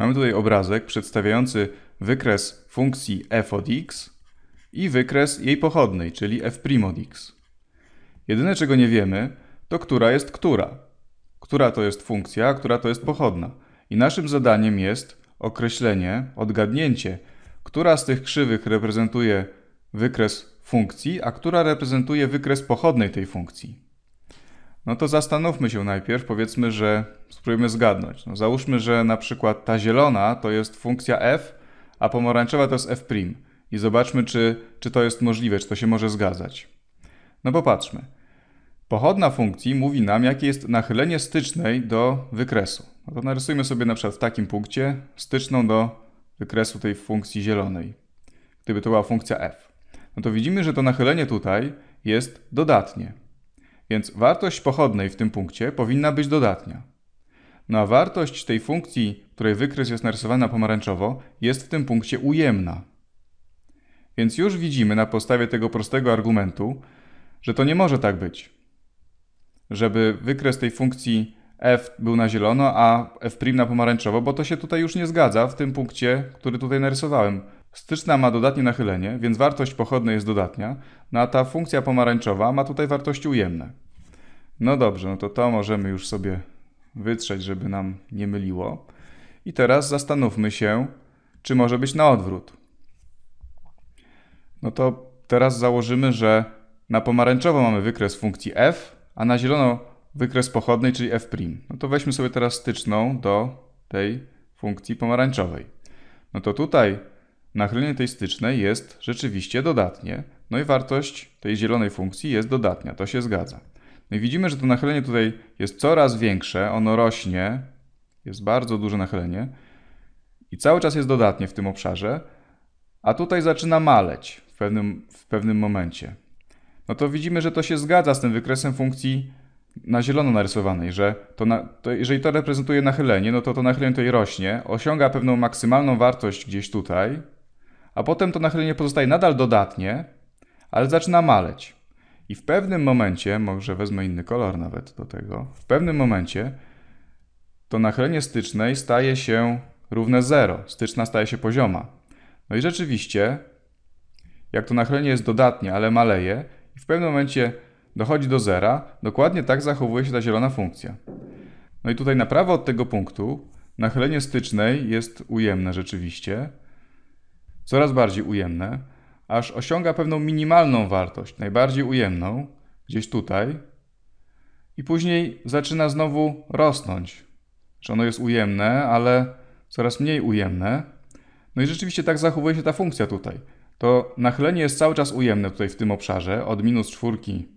Mamy tutaj obrazek przedstawiający wykres funkcji f od x i wykres jej pochodnej, czyli f' od x. Jedyne czego nie wiemy, to która jest która. Która to jest funkcja, a która to jest pochodna. I naszym zadaniem jest określenie, odgadnięcie, która z tych krzywych reprezentuje wykres funkcji, a która reprezentuje wykres pochodnej tej funkcji no to zastanówmy się najpierw, powiedzmy, że spróbujmy zgadnąć. No załóżmy, że na przykład ta zielona to jest funkcja f, a pomarańczowa to jest f'. I zobaczmy, czy, czy to jest możliwe, czy to się może zgadzać. No popatrzmy. Pochodna funkcji mówi nam, jakie jest nachylenie stycznej do wykresu. No to narysujmy sobie na przykład w takim punkcie styczną do wykresu tej funkcji zielonej. Gdyby to była funkcja f. No to widzimy, że to nachylenie tutaj jest dodatnie więc wartość pochodnej w tym punkcie powinna być dodatnia. No a wartość tej funkcji, której wykres jest narysowana pomarańczowo, jest w tym punkcie ujemna. Więc już widzimy na podstawie tego prostego argumentu, że to nie może tak być. Żeby wykres tej funkcji f był na zielono, a f' na pomarańczowo, bo to się tutaj już nie zgadza w tym punkcie, który tutaj narysowałem. Styczna ma dodatnie nachylenie, więc wartość pochodnej jest dodatnia, no a ta funkcja pomarańczowa ma tutaj wartości ujemne. No dobrze, no to to możemy już sobie wytrzeć, żeby nam nie myliło. I teraz zastanówmy się, czy może być na odwrót. No to teraz założymy, że na pomarańczowo mamy wykres funkcji f, a na zielono wykres pochodnej, czyli f'. No to weźmy sobie teraz styczną do tej funkcji pomarańczowej. No to tutaj nachylenie tej stycznej jest rzeczywiście dodatnie, no i wartość tej zielonej funkcji jest dodatnia, to się zgadza. No i widzimy, że to nachylenie tutaj jest coraz większe, ono rośnie, jest bardzo duże nachylenie i cały czas jest dodatnie w tym obszarze, a tutaj zaczyna maleć w pewnym, w pewnym momencie. No to widzimy, że to się zgadza z tym wykresem funkcji na zielono narysowanej, że to, na, to jeżeli to reprezentuje nachylenie, no to to nachylenie tutaj rośnie, osiąga pewną maksymalną wartość gdzieś tutaj, a potem to nachylenie pozostaje nadal dodatnie, ale zaczyna maleć. I w pewnym momencie, może wezmę inny kolor nawet do tego, w pewnym momencie to nachylenie stycznej staje się równe 0. Styczna staje się pozioma. No i rzeczywiście, jak to nachylenie jest dodatnie, ale maleje, i w pewnym momencie dochodzi do zera, dokładnie tak zachowuje się ta zielona funkcja. No i tutaj na prawo od tego punktu nachylenie stycznej jest ujemne rzeczywiście, coraz bardziej ujemne aż osiąga pewną minimalną wartość, najbardziej ujemną, gdzieś tutaj, i później zaczyna znowu rosnąć, że ono jest ujemne, ale coraz mniej ujemne. No i rzeczywiście tak zachowuje się ta funkcja tutaj. To nachylenie jest cały czas ujemne tutaj w tym obszarze, od minus czwórki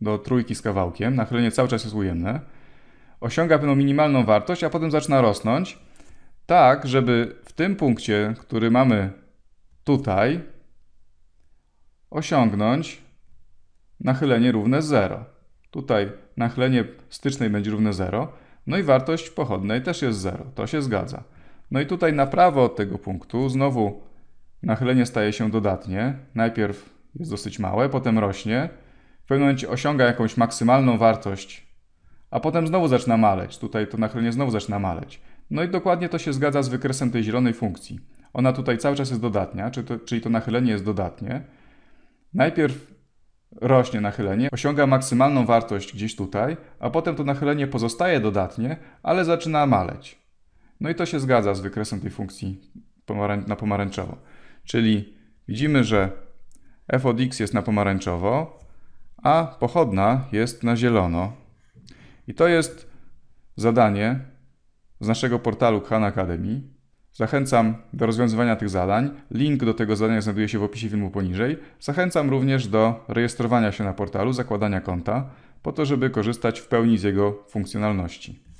do trójki z kawałkiem, nachylenie cały czas jest ujemne. Osiąga pewną minimalną wartość, a potem zaczyna rosnąć, tak żeby w tym punkcie, który mamy tutaj, osiągnąć nachylenie równe 0. Tutaj nachylenie stycznej będzie równe 0, no i wartość pochodnej też jest 0, to się zgadza. No i tutaj na prawo od tego punktu znowu nachylenie staje się dodatnie. Najpierw jest dosyć małe, potem rośnie, w pewnym momencie osiąga jakąś maksymalną wartość, a potem znowu zaczyna maleć. Tutaj to nachylenie znowu zaczyna maleć. No i dokładnie to się zgadza z wykresem tej zielonej funkcji. Ona tutaj cały czas jest dodatnia, czyli to, czyli to nachylenie jest dodatnie. Najpierw rośnie nachylenie, osiąga maksymalną wartość gdzieś tutaj, a potem to nachylenie pozostaje dodatnie, ale zaczyna maleć. No i to się zgadza z wykresem tej funkcji na pomarańczowo. Czyli widzimy, że f od x jest na pomarańczowo, a pochodna jest na zielono. I to jest zadanie z naszego portalu Khan Academy. Zachęcam do rozwiązywania tych zadań. Link do tego zadania znajduje się w opisie filmu poniżej. Zachęcam również do rejestrowania się na portalu, zakładania konta, po to, żeby korzystać w pełni z jego funkcjonalności.